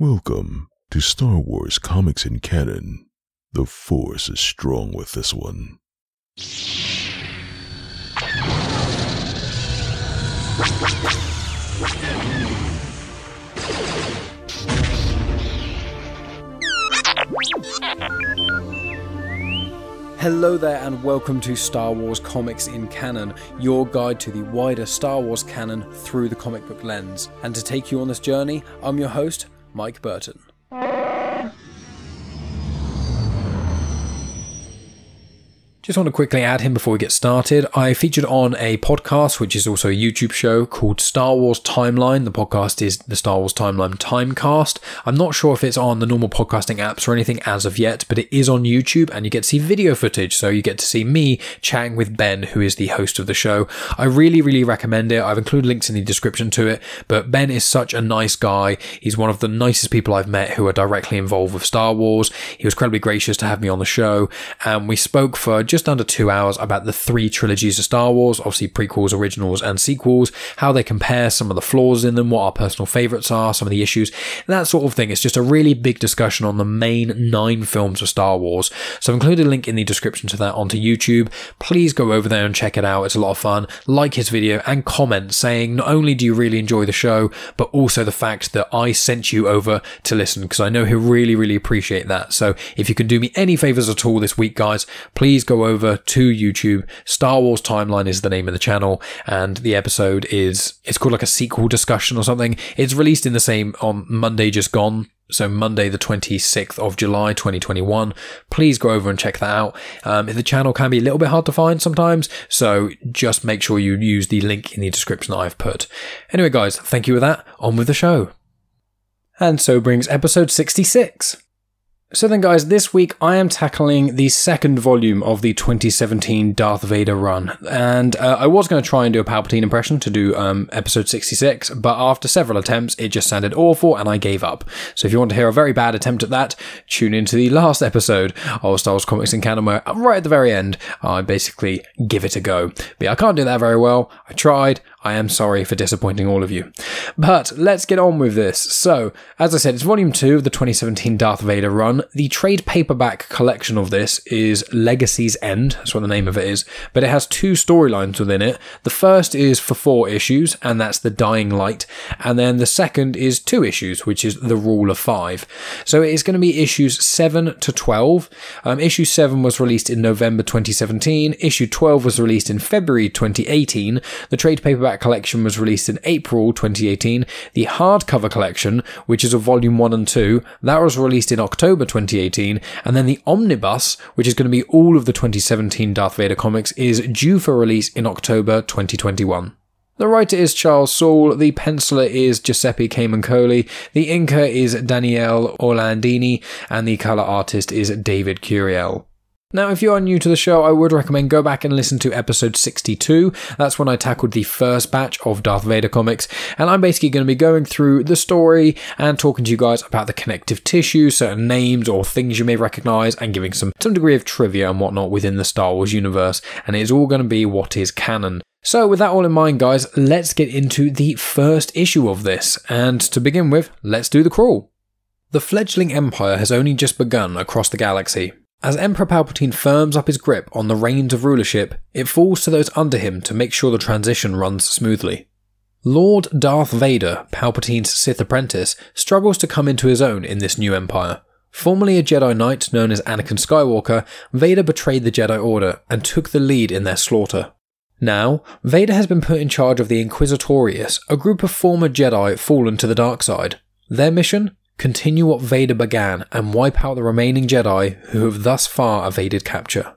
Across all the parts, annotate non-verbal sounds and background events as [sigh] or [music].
Welcome to Star Wars Comics and Canon. The Force is strong with this one. Hello there, and welcome to Star Wars Comics in Canon, your guide to the wider Star Wars canon through the comic book lens. And to take you on this journey, I'm your host, Mike Burton. Just want to quickly add him before we get started. I featured on a podcast, which is also a YouTube show called Star Wars Timeline. The podcast is the Star Wars Timeline Timecast. I'm not sure if it's on the normal podcasting apps or anything as of yet, but it is on YouTube and you get to see video footage. So you get to see me chatting with Ben, who is the host of the show. I really, really recommend it. I've included links in the description to it, but Ben is such a nice guy. He's one of the nicest people I've met who are directly involved with Star Wars. He was incredibly gracious to have me on the show and we spoke for just under two hours about the three trilogies of Star Wars, obviously prequels, originals, and sequels, how they compare, some of the flaws in them, what our personal favourites are, some of the issues, that sort of thing. It's just a really big discussion on the main nine films of Star Wars. So I've included a link in the description to that onto YouTube. Please go over there and check it out. It's a lot of fun. Like his video and comment saying not only do you really enjoy the show, but also the fact that I sent you over to listen because I know he'll really, really appreciate that. So if you can do me any favours at all this week, guys, please go over to YouTube. Star Wars Timeline is the name of the channel, and the episode is it's called like a sequel discussion or something. It's released in the same on Monday just gone. So Monday, the 26th of July, 2021. Please go over and check that out. Um, the channel can be a little bit hard to find sometimes, so just make sure you use the link in the description that I've put. Anyway, guys, thank you for that. On with the show. And so brings episode 66. So then guys, this week I am tackling the second volume of the 2017 Darth Vader run, and uh, I was going to try and do a Palpatine impression to do um, episode 66, but after several attempts it just sounded awful and I gave up. So if you want to hear a very bad attempt at that, tune into the last episode of Star Wars Comics and Canon where right at the very end I basically give it a go. But yeah, I can't do that very well, I tried, I am sorry for disappointing all of you. But let's get on with this. So, as I said, it's volume 2 of the 2017 Darth Vader run. The trade paperback collection of this is Legacy's End, that's what the name of it is, but it has two storylines within it. The first is for four issues, and that's The Dying Light, and then the second is two issues, which is The Rule of Five. So it is going to be issues 7 to 12. Um, issue 7 was released in November 2017, issue 12 was released in February 2018. The trade paperback paperback collection was released in April 2018. The hardcover collection, which is a volume 1 and 2, that was released in October 2018. And then the omnibus, which is going to be all of the 2017 Darth Vader comics, is due for release in October 2021. The writer is Charles Saul, the penciler is Giuseppe Cayman the inker is Danielle Orlandini, and the colour artist is David Curiel. Now, if you are new to the show, I would recommend go back and listen to episode 62. That's when I tackled the first batch of Darth Vader comics, and I'm basically going to be going through the story and talking to you guys about the connective tissue, certain names or things you may recognize, and giving some some degree of trivia and whatnot within the Star Wars universe. And it's all going to be what is canon. So, with that all in mind, guys, let's get into the first issue of this. And to begin with, let's do the crawl. The fledgling empire has only just begun across the galaxy, as Emperor Palpatine firms up his grip on the reins of rulership, it falls to those under him to make sure the transition runs smoothly. Lord Darth Vader, Palpatine's Sith apprentice, struggles to come into his own in this new empire. Formerly a Jedi Knight known as Anakin Skywalker, Vader betrayed the Jedi Order and took the lead in their slaughter. Now, Vader has been put in charge of the Inquisitorius, a group of former Jedi fallen to the dark side. Their mission? continue what Vader began and wipe out the remaining Jedi who have thus far evaded capture.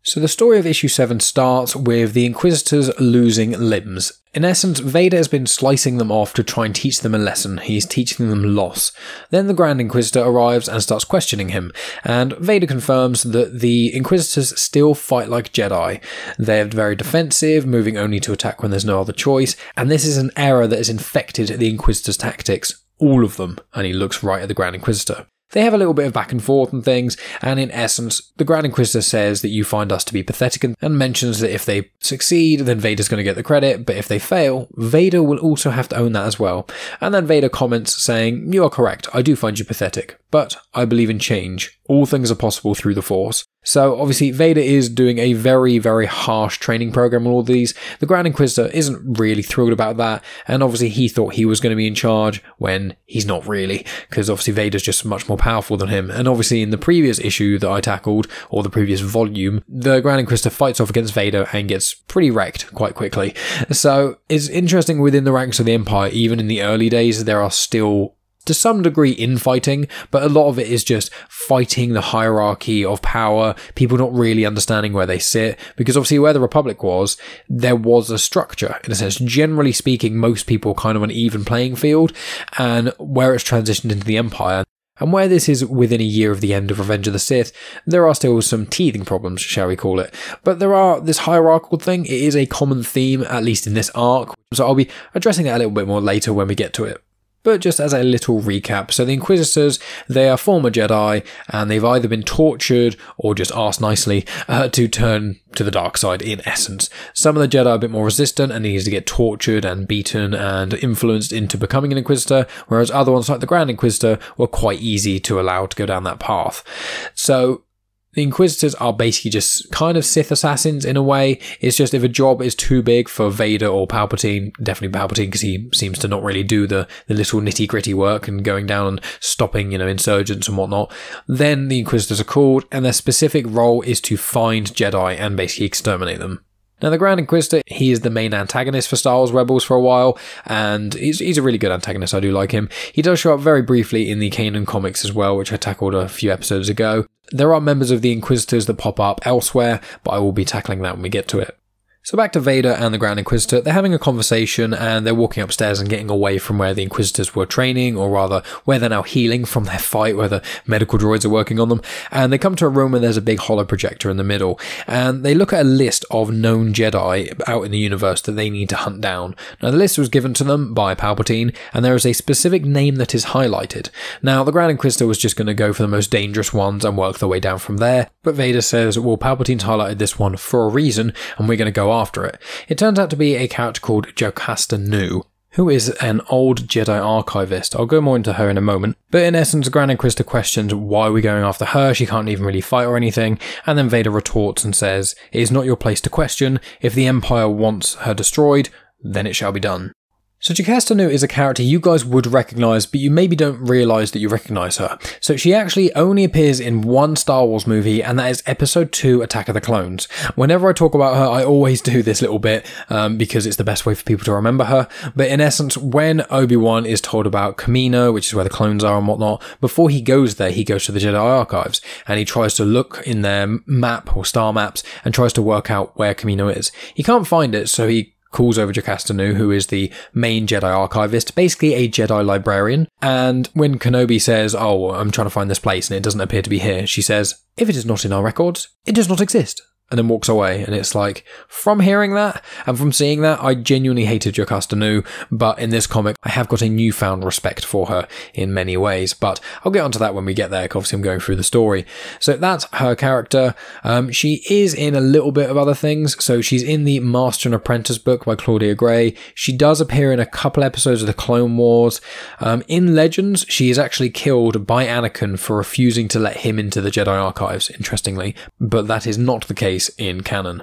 So the story of issue 7 starts with the Inquisitors losing limbs. In essence, Vader has been slicing them off to try and teach them a lesson. He's teaching them loss. Then the Grand Inquisitor arrives and starts questioning him, and Vader confirms that the Inquisitors still fight like Jedi. They're very defensive, moving only to attack when there's no other choice, and this is an error that has infected the Inquisitors' tactics all of them, and he looks right at the Grand Inquisitor. They have a little bit of back and forth and things, and in essence, the Grand Inquisitor says that you find us to be pathetic and, and mentions that if they succeed, then Vader's going to get the credit, but if they fail, Vader will also have to own that as well. And then Vader comments saying, You are correct, I do find you pathetic, but I believe in change all things are possible through the Force. So, obviously, Vader is doing a very, very harsh training program on all these. The Grand Inquisitor isn't really thrilled about that, and obviously, he thought he was going to be in charge when he's not really, because obviously, Vader's just much more powerful than him. And obviously, in the previous issue that I tackled, or the previous volume, the Grand Inquisitor fights off against Vader and gets pretty wrecked quite quickly. So, it's interesting within the ranks of the Empire, even in the early days, there are still to some degree infighting, but a lot of it is just fighting the hierarchy of power, people not really understanding where they sit, because obviously where the Republic was, there was a structure, in a sense. Generally speaking, most people kind of an even playing field, and where it's transitioned into the Empire, and where this is within a year of the end of Revenge of the Sith, there are still some teething problems, shall we call it. But there are this hierarchical thing, it is a common theme, at least in this arc, so I'll be addressing that a little bit more later when we get to it. But just as a little recap, so the Inquisitors, they are former Jedi, and they've either been tortured or just asked nicely uh, to turn to the dark side in essence. Some of the Jedi are a bit more resistant and need to get tortured and beaten and influenced into becoming an Inquisitor, whereas other ones like the Grand Inquisitor were quite easy to allow to go down that path. So the Inquisitors are basically just kind of Sith assassins in a way. It's just if a job is too big for Vader or Palpatine, definitely Palpatine because he seems to not really do the, the little nitty gritty work and going down and stopping, you know, insurgents and whatnot, then the Inquisitors are called and their specific role is to find Jedi and basically exterminate them. Now, the Grand Inquisitor, he is the main antagonist for Star Wars Rebels for a while, and he's, he's a really good antagonist. I do like him. He does show up very briefly in the Kanan comics as well, which I tackled a few episodes ago. There are members of the Inquisitors that pop up elsewhere, but I will be tackling that when we get to it. So back to Vader and the Grand Inquisitor. They're having a conversation and they're walking upstairs and getting away from where the Inquisitors were training, or rather, where they're now healing from their fight, where the medical droids are working on them. And they come to a room where there's a big holographic projector in the middle. And they look at a list of known Jedi out in the universe that they need to hunt down. Now, the list was given to them by Palpatine, and there is a specific name that is highlighted. Now, the Grand Inquisitor was just going to go for the most dangerous ones and work their way down from there. But Vader says, Well, Palpatine's highlighted this one for a reason, and we're going to go after it. It turns out to be a character called Jocasta Nu, who is an old Jedi archivist. I'll go more into her in a moment. But in essence, Gran and Krista questions why we're going after her, she can't even really fight or anything, and then Vader retorts and says, It is not your place to question. If the Empire wants her destroyed, then it shall be done. So Jocasta is a character you guys would recognise, but you maybe don't realise that you recognise her. So she actually only appears in one Star Wars movie, and that is Episode 2 Attack of the Clones. Whenever I talk about her, I always [laughs] do this little bit um, because it's the best way for people to remember her. But in essence, when Obi-Wan is told about Kamino, which is where the clones are and whatnot, before he goes there, he goes to the Jedi Archives, and he tries to look in their map or star maps and tries to work out where Kamino is. He can't find it, so he calls over Jocasta who is the main Jedi archivist, basically a Jedi librarian. And when Kenobi says, Oh, I'm trying to find this place and it doesn't appear to be here, she says, If it is not in our records, it does not exist and then walks away. And it's like, from hearing that and from seeing that, I genuinely hated Jocasta Nu, but in this comic, I have got a newfound respect for her in many ways. But I'll get onto that when we get there, because obviously I'm going through the story. So that's her character. Um, she is in a little bit of other things. So she's in the Master and Apprentice book by Claudia Gray. She does appear in a couple episodes of the Clone Wars. Um, in Legends, she is actually killed by Anakin for refusing to let him into the Jedi Archives, interestingly, but that is not the case case in canon.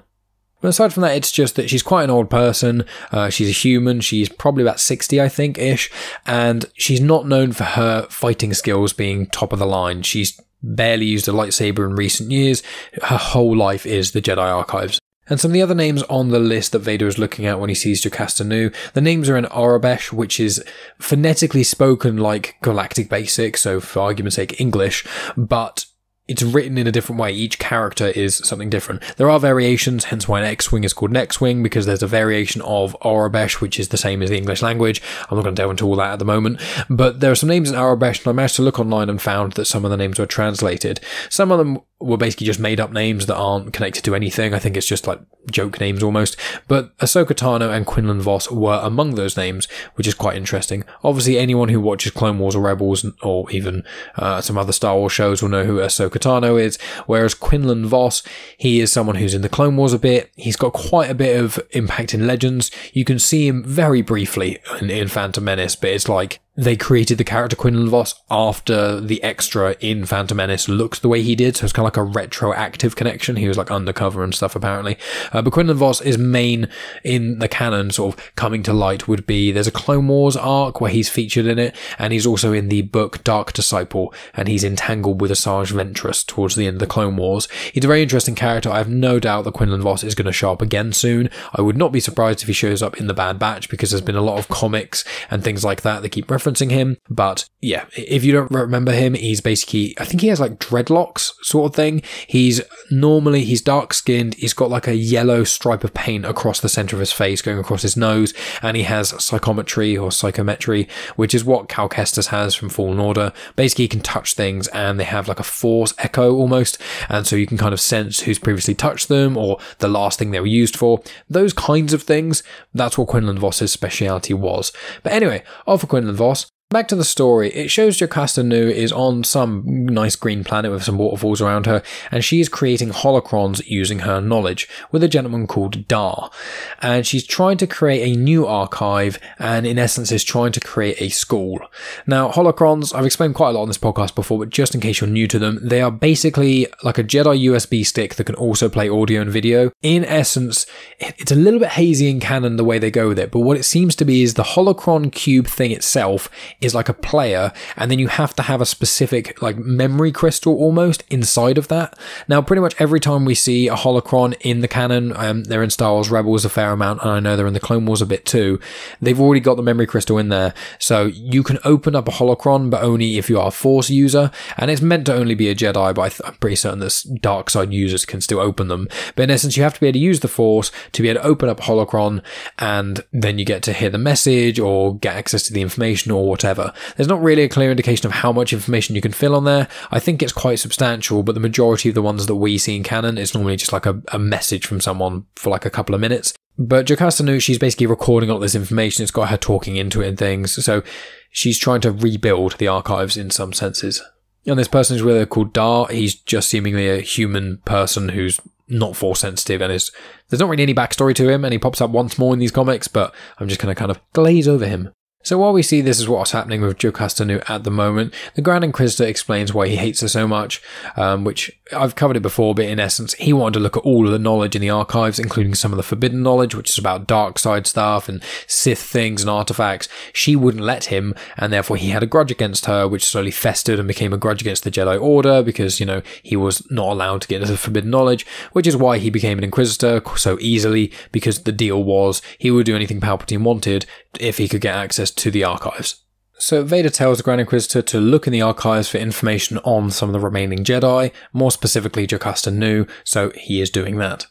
But aside from that, it's just that she's quite an old person. Uh, she's a human. She's probably about 60, I think, ish. And she's not known for her fighting skills being top of the line. She's barely used a lightsaber in recent years. Her whole life is the Jedi Archives. And some of the other names on the list that Vader is looking at when he sees Jocasta Nu, the names are in Arabesh, which is phonetically spoken like Galactic Basic, so for argument's sake, English, but it's written in a different way. Each character is something different. There are variations, hence why an X-Wing is called an X-Wing, because there's a variation of Orabesh, which is the same as the English language. I'm not going to delve into all that at the moment, but there are some names in Arabesh, and I managed to look online and found that some of the names were translated. Some of them were basically just made up names that aren't connected to anything. I think it's just like joke names almost. But Ahsoka Tano and Quinlan Voss were among those names, which is quite interesting. Obviously, anyone who watches Clone Wars or Rebels or even uh, some other Star Wars shows will know who Ahsoka Tano is. Whereas Quinlan Voss, he is someone who's in the Clone Wars a bit. He's got quite a bit of impact in Legends. You can see him very briefly in, in Phantom Menace, but it's like they created the character Quinlan Voss after the extra in Phantom Menace looked the way he did, so it's kind of like a retroactive connection. He was like undercover and stuff apparently. Uh, but Quinlan Voss is main in the canon, sort of coming to light would be there's a Clone Wars arc where he's featured in it, and he's also in the book Dark Disciple, and he's entangled with Asajj Ventress towards the end of the Clone Wars. He's a very interesting character. I have no doubt that Quinlan Voss is going to show up again soon. I would not be surprised if he shows up in the Bad Batch because there's been a lot of comics and things like that that keep referencing referencing him. But yeah, if you don't remember him, he's basically, I think he has like dreadlocks sort of thing. He's normally, he's dark skinned. He's got like a yellow stripe of paint across the center of his face, going across his nose. And he has psychometry or psychometry, which is what Cal Kestis has from Fallen Order. Basically, he can touch things and they have like a force echo almost. And so you can kind of sense who's previously touched them or the last thing they were used for. Those kinds of things. That's what Quinlan Voss's speciality was. But anyway, Alpha Quinlan Voss Back to the story, it shows Jocasta Nu is on some nice green planet with some waterfalls around her, and she is creating holocrons using her knowledge with a gentleman called Dar. And she's trying to create a new archive, and in essence, is trying to create a school. Now, holocrons, I've explained quite a lot on this podcast before, but just in case you're new to them, they are basically like a Jedi USB stick that can also play audio and video. In essence, it's a little bit hazy in canon the way they go with it, but what it seems to be is the holocron cube thing itself is like a player, and then you have to have a specific like memory crystal almost inside of that. Now, pretty much every time we see a holocron in the canon, um, they're in Star Wars Rebels a fair amount, and I know they're in the Clone Wars a bit too. They've already got the memory crystal in there, so you can open up a holocron, but only if you are a Force user, and it's meant to only be a Jedi. But I'm pretty certain that dark side users can still open them. But in essence, you have to be able to use the Force to be able to open up holocron, and then you get to hear the message or get access to the information or whatever ever. There's not really a clear indication of how much information you can fill on there. I think it's quite substantial, but the majority of the ones that we see in canon is normally just like a, a message from someone for like a couple of minutes. But Jocasta knew she's basically recording all this information. It's got her talking into it and things. So she's trying to rebuild the archives in some senses. And this person is really called Dar. He's just seemingly a human person who's not force sensitive and is there's not really any backstory to him and he pops up once more in these comics, but I'm just gonna kind of glaze over him. So while we see this is what's happening with Joe Castanu at the moment, the Grand Inquisitor explains why he hates her so much, um, which I've covered it before, but in essence, he wanted to look at all of the knowledge in the archives, including some of the forbidden knowledge, which is about dark side stuff and Sith things and artifacts. She wouldn't let him, and therefore he had a grudge against her, which slowly festered and became a grudge against the Jedi Order because, you know, he was not allowed to get into the forbidden knowledge, which is why he became an Inquisitor so easily, because the deal was he would do anything Palpatine wanted if he could get access to the archives. So Vader tells the Grand Inquisitor to look in the archives for information on some of the remaining Jedi, more specifically Jocasta Nu, so he is doing that.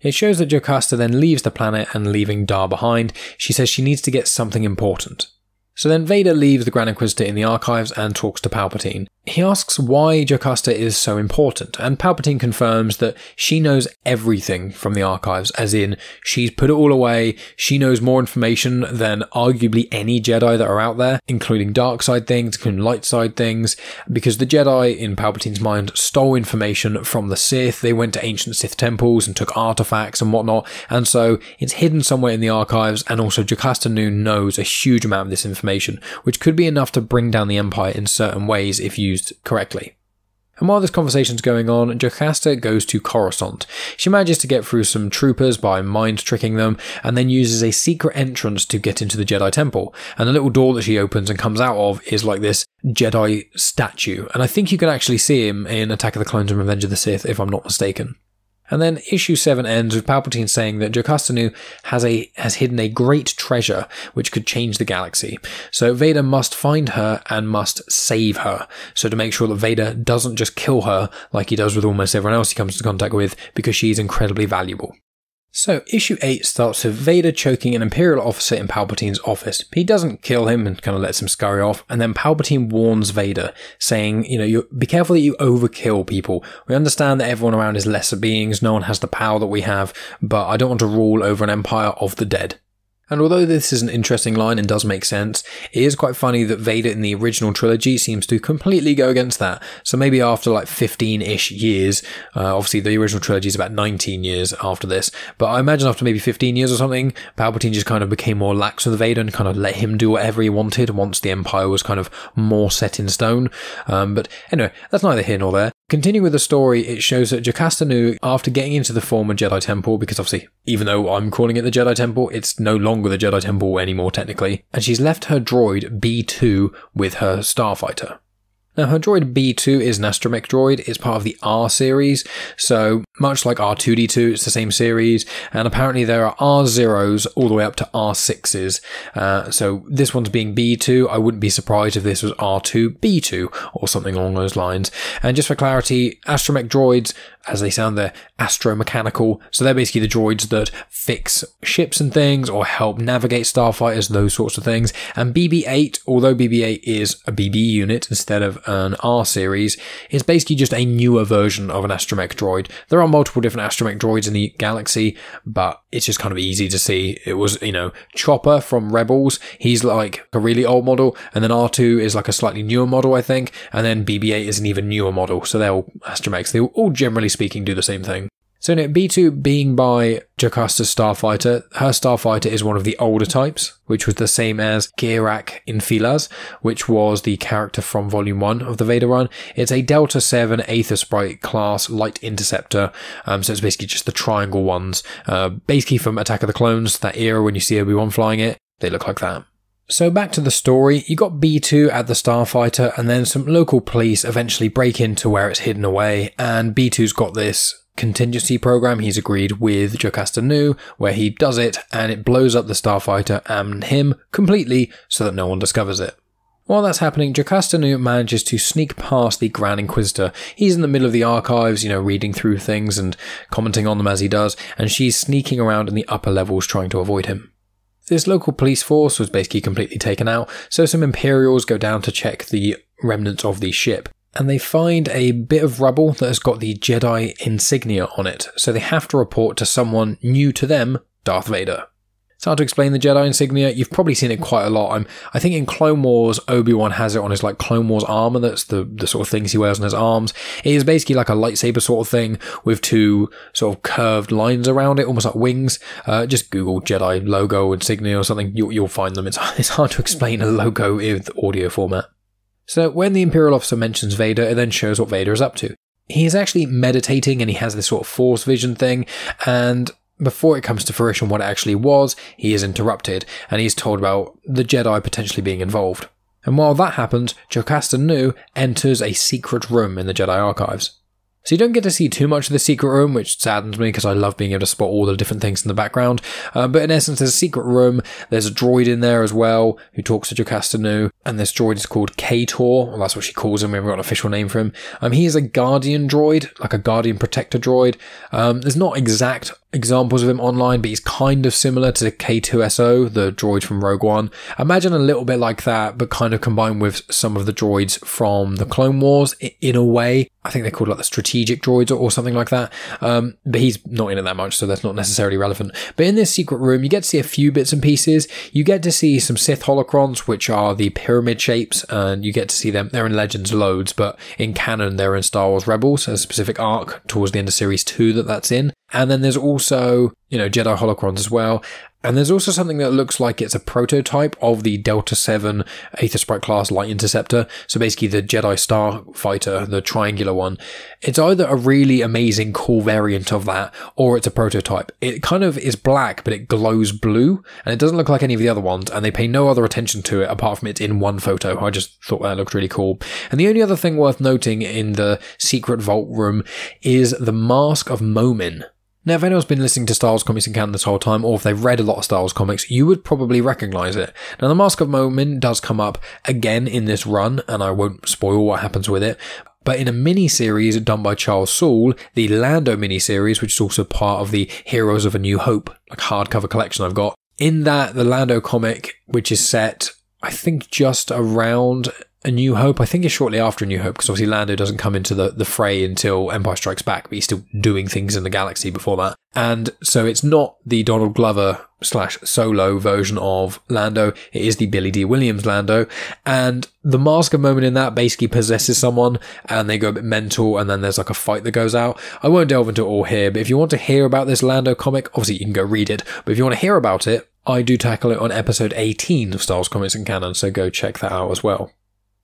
It shows that Jocasta then leaves the planet and leaving Dar behind, she says she needs to get something important. So then Vader leaves the Grand Inquisitor in the archives and talks to Palpatine, he asks why Jocasta is so important, and Palpatine confirms that she knows everything from the archives, as in, she's put it all away, she knows more information than arguably any Jedi that are out there, including dark side things, including light side things, because the Jedi, in Palpatine's mind, stole information from the Sith. They went to ancient Sith temples and took artifacts and whatnot, and so it's hidden somewhere in the archives, and also Jocasta Noon knows a huge amount of this information, which could be enough to bring down the Empire in certain ways if used used correctly. And while this conversation's going on, Jocasta goes to Coruscant. She manages to get through some troopers by mind tricking them, and then uses a secret entrance to get into the Jedi Temple. And the little door that she opens and comes out of is like this Jedi statue. And I think you can actually see him in Attack of the Clones and Revenge of the Sith, if I'm not mistaken. And then issue 7 ends with Palpatine saying that Jocasta Nu has, a, has hidden a great treasure which could change the galaxy. So Vader must find her and must save her. So to make sure that Vader doesn't just kill her like he does with almost everyone else he comes into contact with because she's incredibly valuable. So, issue 8 starts with Vader choking an Imperial officer in Palpatine's office. He doesn't kill him and kind of lets him scurry off, and then Palpatine warns Vader, saying, You know, you, be careful that you overkill people. We understand that everyone around is lesser beings, no one has the power that we have, but I don't want to rule over an empire of the dead. And although this is an interesting line and does make sense, it is quite funny that Vader in the original trilogy seems to completely go against that. So maybe after like 15 ish years, uh, obviously the original trilogy is about 19 years after this, but I imagine after maybe 15 years or something, Palpatine just kind of became more lax with Vader and kind of let him do whatever he wanted once the Empire was kind of more set in stone. Um, but anyway, that's neither here nor there. Continue with the story, it shows that Jocasta Nu, after getting into the former Jedi Temple, because obviously, even though I'm calling it the Jedi Temple, it's no longer the Jedi Temple anymore, technically, and she's left her droid B2 with her starfighter. Now, her droid B2 is an astromech droid. It's part of the R series, so much like R2D2, it's the same series. And apparently, there are R0s all the way up to R6s. Uh, so, this one's being B2. I wouldn't be surprised if this was R2B2 or something along those lines. And just for clarity, astromech droids, as they sound, they're astromechanical. So, they're basically the droids that fix ships and things or help navigate starfighters, those sorts of things. And BB 8, although BB 8 is a BB unit instead of an R series is basically just a newer version of an astromech droid. There are multiple different astromech droids in the galaxy, but it's just kind of easy to see. It was, you know, Chopper from Rebels, he's like a really old model, and then R2 is like a slightly newer model, I think, and then BB 8 is an even newer model, so they're all astromechs. They all, generally speaking, do the same thing. So now B2 being by Jocasta's Starfighter, her Starfighter is one of the older types, which was the same as Girak in Filas, which was the character from Volume 1 of the Vader run. It's a Delta 7 Aether class light interceptor, um, so it's basically just the triangle ones. Uh, basically from Attack of the Clones, that era when you see Obi-Wan flying it, they look like that. So back to the story, you got B2 at the Starfighter and then some local police eventually break into where it's hidden away and B2's got this contingency program he's agreed with Jocasta Nu, where he does it and it blows up the starfighter and him completely so that no one discovers it. While that's happening, Jocasta Nu manages to sneak past the Grand Inquisitor. He's in the middle of the archives, you know, reading through things and commenting on them as he does, and she's sneaking around in the upper levels trying to avoid him. This local police force was basically completely taken out, so some Imperials go down to check the remnants of the ship and they find a bit of rubble that has got the Jedi insignia on it, so they have to report to someone new to them, Darth Vader. It's hard to explain the Jedi insignia. You've probably seen it quite a lot. I'm, I think in Clone Wars, Obi Wan has it on his like Clone Wars armor. That's the the sort of things he wears on his arms. It is basically like a lightsaber sort of thing with two sort of curved lines around it, almost like wings. Uh, just Google Jedi logo insignia or something. You, will find them. It's [laughs] it's hard to explain a logo in audio format. So when the Imperial officer mentions Vader, it then shows what Vader is up to. He is actually meditating and he has this sort of force vision thing, and before it comes to fruition what it actually was, he is interrupted and he's told about the Jedi potentially being involved. And while that happens, Jocasta Nu enters a secret room in the Jedi archives. So you don't get to see too much of the secret room, which saddens me because I love being able to spot all the different things in the background. Uh, but in essence, there's a secret room. There's a droid in there as well who talks to Jocasta Nu and this droid is called Kator, well, that's what she calls him. We haven't got an official name for him. Um, he is a guardian droid, like a guardian protector droid. Um, there's not exact examples of him online, but he's kind of similar to K2SO, the droid from Rogue One. Imagine a little bit like that, but kind of combined with some of the droids from the Clone Wars in a way. I think they're called like the strategic droids or, or something like that. Um, but he's not in it that much, so that's not necessarily relevant. But in this secret room, you get to see a few bits and pieces. You get to see some Sith holocrons, which are the pyramid shapes, and you get to see them. They're in Legends loads, but in canon, they're in Star Wars Rebels, a specific arc towards the end of Series 2 that that's in. And then there's also you know, Jedi holocrons as well. And there's also something that looks like it's a prototype of the Delta 7 Aether Sprite class light interceptor. So basically the Jedi starfighter, the triangular one. It's either a really amazing cool variant of that or it's a prototype. It kind of is black, but it glows blue and it doesn't look like any of the other ones. And they pay no other attention to it apart from it's in one photo. I just thought that looked really cool. And the only other thing worth noting in the secret vault room is the mask of Momin now, if anyone's been listening to Styles Comics in canon this whole time, or if they've read a lot of Styles Comics, you would probably recognise it. Now, the Mask of Momin does come up again in this run, and I won't spoil what happens with it, but in a mini series done by Charles Saul, the Lando mini series, which is also part of the Heroes of a New Hope, like hardcover collection I've got. In that, the Lando comic, which is set, I think, just around a New Hope. I think it's shortly after A New Hope because obviously Lando doesn't come into the, the fray until Empire Strikes Back, but he's still doing things in the galaxy before that. And so it's not the Donald Glover slash solo version of Lando. It is the Billy D. Williams Lando. And the masker moment in that basically possesses someone and they go a bit mental and then there's like a fight that goes out. I won't delve into all here, but if you want to hear about this Lando comic, obviously you can go read it. But if you want to hear about it, I do tackle it on episode 18 of Star Wars Comics and Canon, so go check that out as well.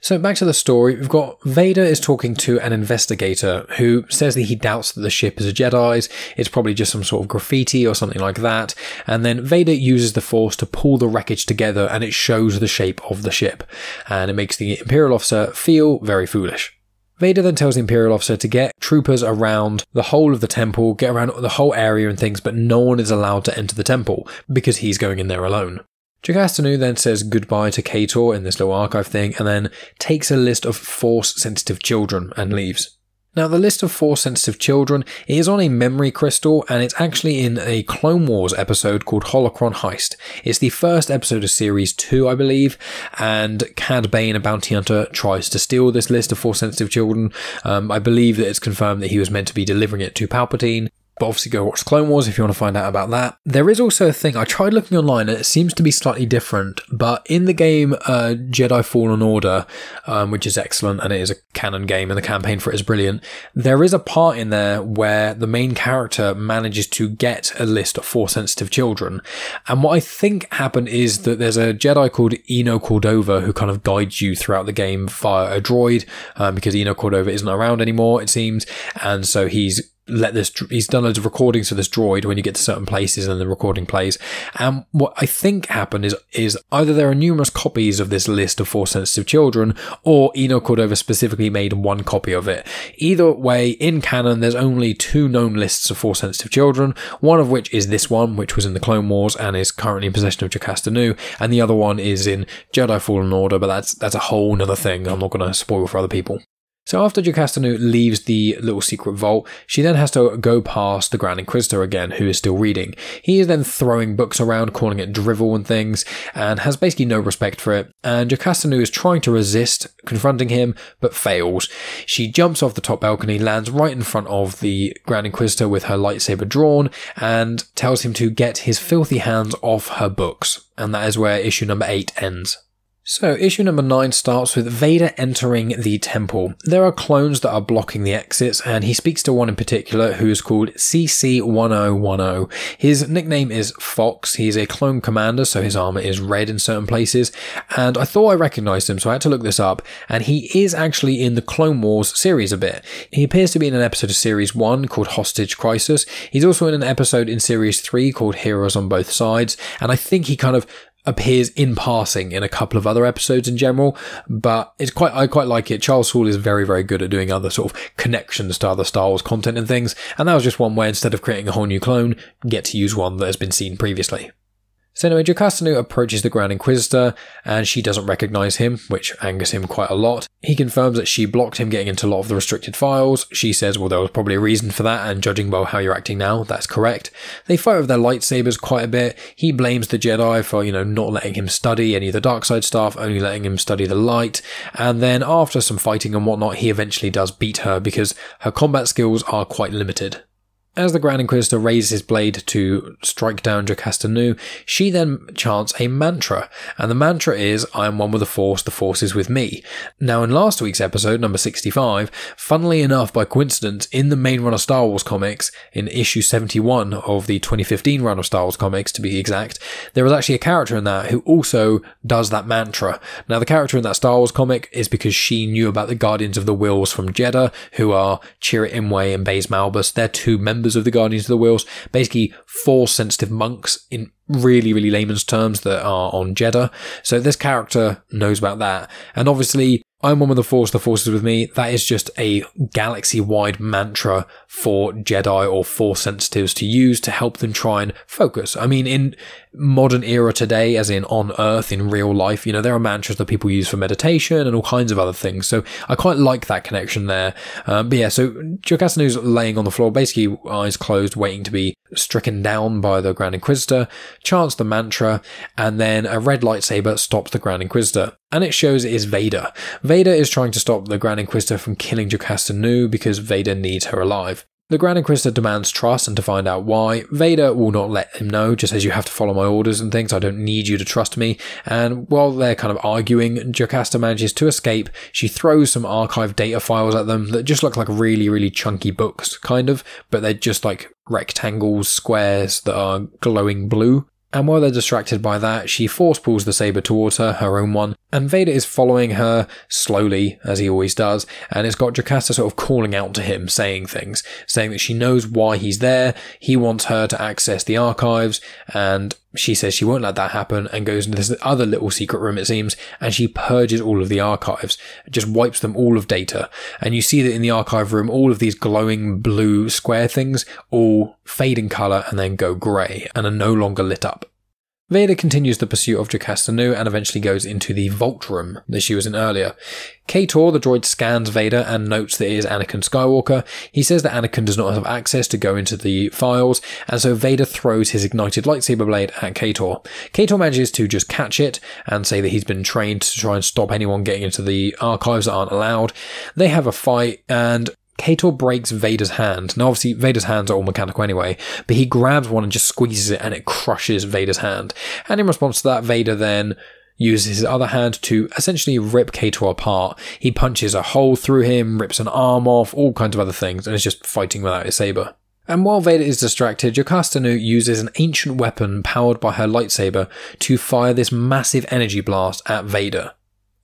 So back to the story, we've got Vader is talking to an investigator who says that he doubts that the ship is a Jedi's. It's probably just some sort of graffiti or something like that. And then Vader uses the Force to pull the wreckage together and it shows the shape of the ship. And it makes the Imperial officer feel very foolish. Vader then tells the Imperial officer to get troopers around the whole of the temple, get around the whole area and things, but no one is allowed to enter the temple because he's going in there alone. Jocastanu then says goodbye to Kator in this little archive thing and then takes a list of force sensitive children and leaves. Now, the list of force sensitive children is on a memory crystal and it's actually in a Clone Wars episode called Holocron Heist. It's the first episode of Series 2, I believe, and Cad Bane, a bounty hunter, tries to steal this list of force sensitive children. Um, I believe that it's confirmed that he was meant to be delivering it to Palpatine, but obviously go watch Clone Wars if you want to find out about that. There is also a thing I tried looking online and it seems to be slightly different, but in the game uh, Jedi Fallen Order, um, which is excellent and it is a canon game and the campaign for it is brilliant, there is a part in there where the main character manages to get a list of force sensitive children. And what I think happened is that there's a Jedi called Eno Cordova who kind of guides you throughout the game via a droid um, because Eno Cordova isn't around anymore, it seems, and so he's let this he's done loads of recordings for this droid when you get to certain places and the recording plays and what i think happened is is either there are numerous copies of this list of force sensitive children or eno cordova specifically made one copy of it either way in canon there's only two known lists of force sensitive children one of which is this one which was in the clone wars and is currently in possession of jocasta nu and the other one is in jedi fallen order but that's that's a whole nother thing i'm not going to spoil for other people so after Jocasta leaves the little secret vault, she then has to go past the Grand Inquisitor again, who is still reading. He is then throwing books around, calling it drivel and things, and has basically no respect for it. And Jocasta is trying to resist confronting him, but fails. She jumps off the top balcony, lands right in front of the Grand Inquisitor with her lightsaber drawn, and tells him to get his filthy hands off her books. And that is where issue number eight ends. So, issue number 9 starts with Vader entering the temple. There are clones that are blocking the exits, and he speaks to one in particular who is called CC1010. His nickname is Fox. He's a clone commander, so his armor is red in certain places, and I thought I recognized him, so I had to look this up, and he is actually in the Clone Wars series a bit. He appears to be in an episode of Series 1 called Hostage Crisis. He's also in an episode in Series 3 called Heroes on Both Sides, and I think he kind of appears in passing in a couple of other episodes in general, but it's quite I quite like it. Charles Hall is very very good at doing other sort of connections to other Star Wars content and things, and that was just one way instead of creating a whole new clone, get to use one that has been seen previously. So anyway, Jocasta approaches the Grand Inquisitor and she doesn't recognize him, which angers him quite a lot. He confirms that she blocked him getting into a lot of the restricted files. She says, well, there was probably a reason for that, and judging by how you're acting now, that's correct. They fight with their lightsabers quite a bit. He blames the Jedi for, you know, not letting him study any of the dark side stuff, only letting him study the light. And then after some fighting and whatnot, he eventually does beat her because her combat skills are quite limited. As the Grand Inquisitor raises his blade to strike down Jocasta Nu, she then chants a mantra, and the mantra is, I am one with the Force, the Force is with me. Now, in last week's episode, number 65, funnily enough, by coincidence, in the main run of Star Wars comics, in issue 71 of the 2015 run of Star Wars comics, to be exact, there was actually a character in that who also does that mantra. Now, the character in that Star Wars comic is because she knew about the Guardians of the Wills from Jeddah, who are Chirrut Imwe and Baze Malbus. They're two members members of the Guardians of the Wheels, basically force sensitive monks in really, really layman's terms that are on Jeddah. So this character knows about that. And obviously, I'm one with the Force, the Force is with me. That is just a galaxy wide mantra for Jedi or Force sensitives to use to help them try and focus. I mean, in modern era today, as in on earth, in real life. You know, there are mantras that people use for meditation and all kinds of other things. So I quite like that connection there. Um, but yeah, so Jocasinu's laying on the floor, basically eyes closed, waiting to be stricken down by the Grand Inquisitor, chants the mantra, and then a red lightsaber stops the Grand Inquisitor. And it shows it is Vader. Vader is trying to stop the Grand Inquisitor from killing Jocasta Nu because Vader needs her alive. The Grand Inquisitor demands trust, and to find out why, Vader will not let him know, just says, You have to follow my orders and things, I don't need you to trust me. And while they're kind of arguing, Jocasta manages to escape. She throws some archive data files at them that just look like really, really chunky books, kind of, but they're just like rectangles, squares that are glowing blue. And while they're distracted by that, she force pulls the saber towards her, her own one, and Vader is following her slowly, as he always does, and it's got Jocasta sort of calling out to him, saying things, saying that she knows why he's there, he wants her to access the archives, and she says she won't let that happen and goes into this other little secret room, it seems, and she purges all of the archives, just wipes them all of data. And you see that in the archive room, all of these glowing blue square things all fade in color and then go grey and are no longer lit up. Vader continues the pursuit of Jocasta Nu and eventually goes into the Vault Room that she was in earlier. Kator, the droid, scans Vader and notes that it is Anakin Skywalker. He says that Anakin does not have access to go into the files, and so Vader throws his ignited lightsaber blade at Kator. Kator manages to just catch it and say that he's been trained to try and stop anyone getting into the archives that aren't allowed. They have a fight, and Kator breaks Vader's hand. Now, obviously, Vader's hands are all mechanical anyway, but he grabs one and just squeezes it and it crushes Vader's hand. And in response to that, Vader then uses his other hand to essentially rip Kator apart. He punches a hole through him, rips an arm off, all kinds of other things, and is just fighting without his saber. And while Vader is distracted, Yocasta Nu uses an ancient weapon powered by her lightsaber to fire this massive energy blast at Vader.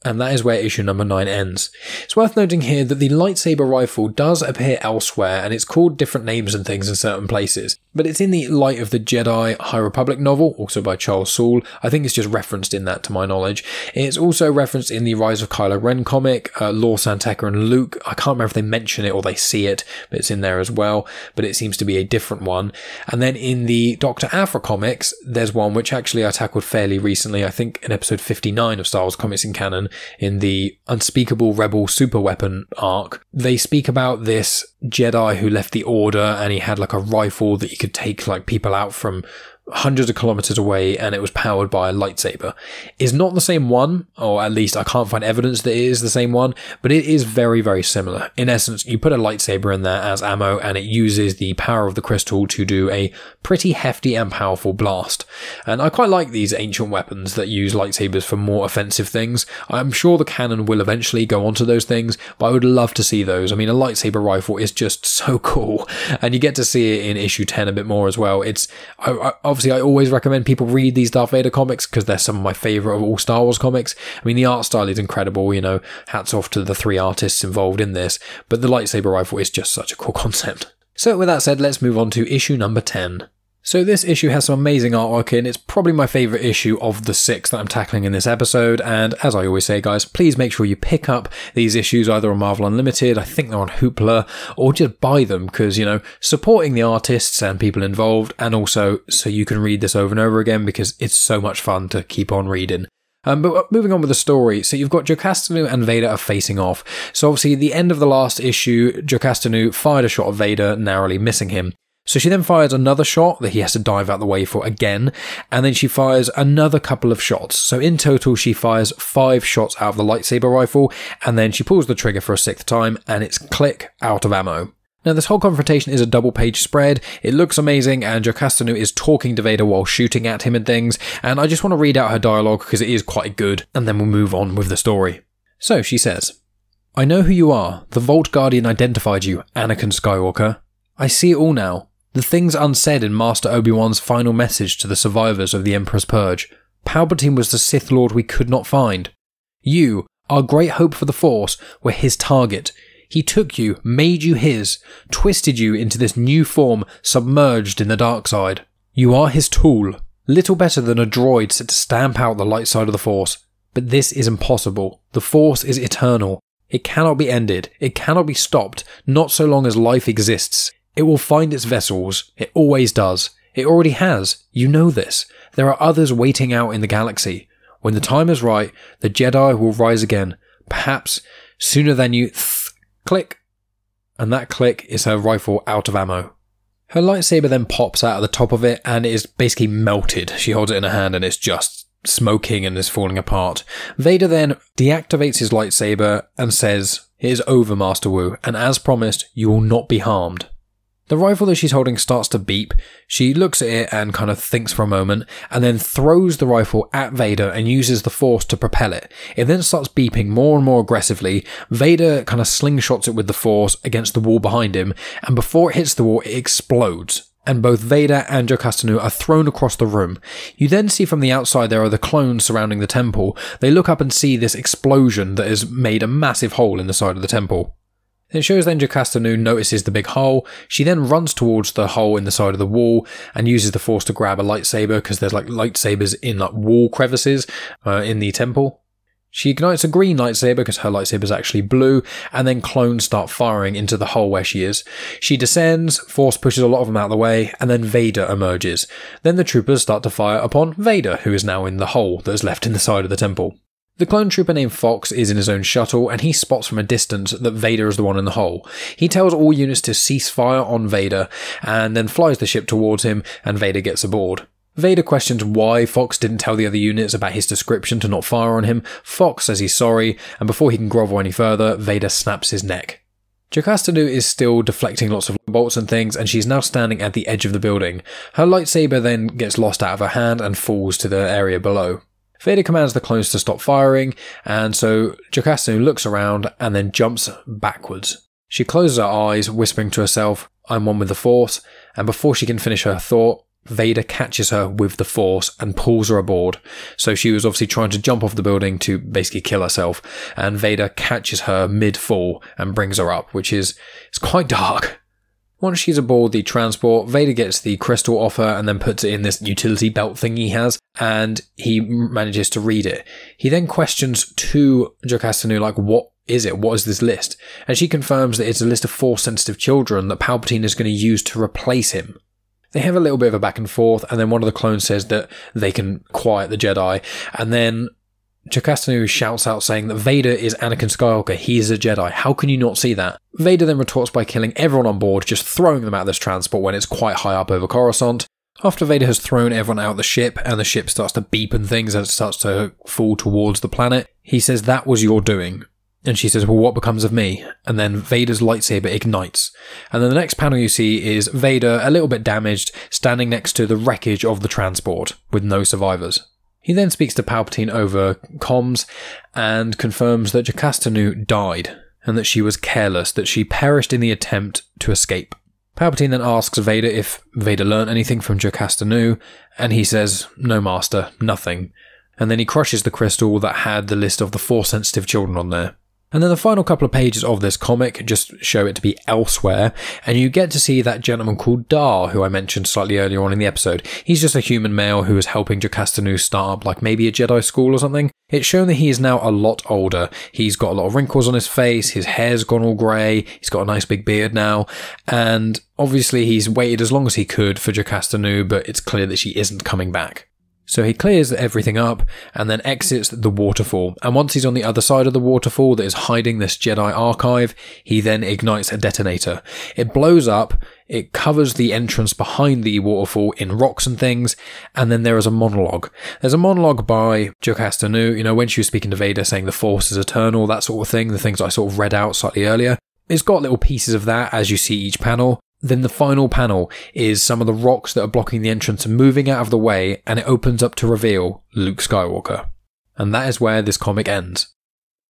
And that is where issue number 9 ends. It's worth noting here that the lightsaber rifle does appear elsewhere and it's called different names and things in certain places, but it's in the Light of the Jedi High Republic novel, also by Charles Soule. I think it's just referenced in that to my knowledge. It's also referenced in the Rise of Kylo Ren comic, uh, Law Santeca and Luke. I can't remember if they mention it or they see it, but it's in there as well, but it seems to be a different one. And then in the Dr. Afra comics, there's one which actually I tackled fairly recently, I think in episode 59 of Star Wars Comics in Canon in the Unspeakable Rebel Superweapon arc, they speak about this Jedi who left the Order and he had like a rifle that he could take like people out from hundreds of kilometers away and it was powered by a lightsaber. Is not the same one, or at least I can't find evidence that it is the same one, but it is very, very similar. In essence, you put a lightsaber in there as ammo and it uses the power of the crystal to do a pretty hefty and powerful blast. And I quite like these ancient weapons that use lightsabers for more offensive things. I'm sure the cannon will eventually go onto those things, but I would love to see those. I mean, a lightsaber rifle is just [laughs] so cool, and you get to see it in issue 10 a bit more as well. It's, I, I, obviously, I always recommend people read these Darth Vader comics because they're some of my favorite of all Star Wars comics. I mean, the art style is incredible. You know, hats off to the three artists involved in this. But the lightsaber rifle is just such a cool [laughs] concept. So, with that said, let's move on to issue number 10. So this issue has some amazing artwork in. It's probably my favorite issue of the six that I'm tackling in this episode. And as I always say, guys, please make sure you pick up these issues either on Marvel Unlimited, I think they're on Hoopla, or just buy them because, you know, supporting the artists and people involved, and also so you can read this over and over again because it's so much fun to keep on reading. Um, but uh, moving on with the story, so you've got Jocastanu and Vader are facing off. So obviously, the end of the last issue, Jocastanu fired a shot at Vader, narrowly missing him. So she then fires another shot that he has to dive out the way for again, and then she fires another couple of shots. So in total, she fires five shots out of the lightsaber rifle, and then she pulls the trigger for a sixth time, and it's click out of ammo. Now, this whole confrontation is a double page spread. It looks amazing, and is talking to Vader while shooting at him and things. And I just want to read out her dialogue because it is quite good, and then we'll move on with the story. So she says, I know who you are. The Vault Guardian identified you, Anakin Skywalker. I see it all now. The things unsaid in Master Obi-Wan's final message to the survivors of the Emperor's Purge. Palpatine was the Sith Lord we could not find. You, our great hope for the Force, were his target. He took you, made you his, twisted you into this new form submerged in the dark side. You are his tool, little better than a droid set to stamp out the light side of the Force. But this is impossible. The Force is eternal. It cannot be ended. It cannot be stopped, not so long as life exists. It will find its vessels, it always does. It already has, you know this. There are others waiting out in the galaxy. When the time is right, the Jedi will rise again, perhaps sooner than you th click. And that click is her rifle out of ammo. Her lightsaber then pops out of the top of it and it is basically melted. She holds it in her hand and it's just smoking and is falling apart. Vader then deactivates his lightsaber and says, It is over, Master Wu, and as promised, you will not be harmed. The rifle that she's holding starts to beep. She looks at it and kind of thinks for a moment, and then throws the rifle at Vader and uses the force to propel it. It then starts beeping more and more aggressively. Vader kind of slingshots it with the force against the wall behind him, and before it hits the wall, it explodes and both Vader and Jocastanu are thrown across the room. You then see from the outside there are the clones surrounding the temple. They look up and see this explosion that has made a massive hole in the side of the temple. It shows then Jocasta Noon notices the big hole. She then runs towards the hole in the side of the wall and uses the force to grab a lightsaber because there's like lightsabers in like wall crevices uh, in the temple. She ignites a green lightsaber because her lightsaber is actually blue, and then clones start firing into the hole where she is. She descends, Force pushes a lot of them out of the way, and then Vader emerges. Then the troopers start to fire upon Vader, who is now in the hole that is left in the side of the temple. The clone trooper named Fox is in his own shuttle and he spots from a distance that Vader is the one in the hole. He tells all units to cease fire on Vader and then flies the ship towards him and Vader gets aboard. Vader questions why Fox didn't tell the other units about his description to not fire on him. Fox says he's sorry, and before he can grovel any further, Vader snaps his neck. Jocasta is still deflecting lots of bolts and things, and she's now standing at the edge of the building. Her lightsaber then gets lost out of her hand and falls to the area below. Vader commands the clones to stop firing, and so Jokasu looks around and then jumps backwards. She closes her eyes, whispering to herself, I'm one with the Force, and before she can finish her thought, Vader catches her with the Force and pulls her aboard. So she was obviously trying to jump off the building to basically kill herself, and Vader catches her mid fall and brings her up, which is it's quite dark. Once she's aboard the transport, Vader gets the crystal off her and then puts it in this utility belt thing he has, and he manages to read it. He then questions to Jocastanu, like, what is it? What is this list? And she confirms that it's a list of four sensitive children that Palpatine is going to use to replace him. They have a little bit of a back and forth, and then one of the clones says that they can quiet the Jedi, and then Jocasta shouts out saying that Vader is Anakin Skywalker, he is a Jedi. How can you not see that? Vader then retorts by killing everyone on board, just throwing them out of this transport when it's quite high up over Coruscant. After Vader has thrown everyone out of the ship and the ship starts to beep and things and it starts to fall towards the planet, he says, That was your doing. And she says, Well, what becomes of me? And then Vader's lightsaber ignites. And then the next panel you see is Vader, a little bit damaged, standing next to the wreckage of the transport with no survivors. He then speaks to Palpatine over comms and confirms that Jocasta died and that she was careless, that she perished in the attempt to escape. Palpatine then asks Vader if Vader learnt anything from Jocasta and he says, No, Master, nothing. And then he crushes the crystal that had the list of the Force sensitive children on there. And then the final couple of pages of this comic just show it to be elsewhere, and you get to see that gentleman called Dar, who I mentioned slightly earlier on in the episode. He's just a human male who is helping Jocasta start up like maybe a Jedi school or something. It's shown that he is now a lot older. He's got a lot of wrinkles on his face, his hair's gone all grey, he's got a nice big beard now, and obviously he's waited as long as he could for Jocasta but it's clear that she isn't coming back. So he clears everything up and then exits the waterfall. And once he's on the other side of the waterfall that is hiding this Jedi archive, he then ignites a detonator. It blows up, it covers the entrance behind the waterfall in rocks and things, and then there is a monologue. There's a monologue by Jocasta Nu, you know, when she was speaking to Vader saying the Force is eternal, that sort of thing, the things I sort of read out slightly earlier. It's got little pieces of that as you see each panel, then the final panel is some of the rocks that are blocking the entrance are moving out of the way, and it opens up to reveal Luke Skywalker. And that is where this comic ends.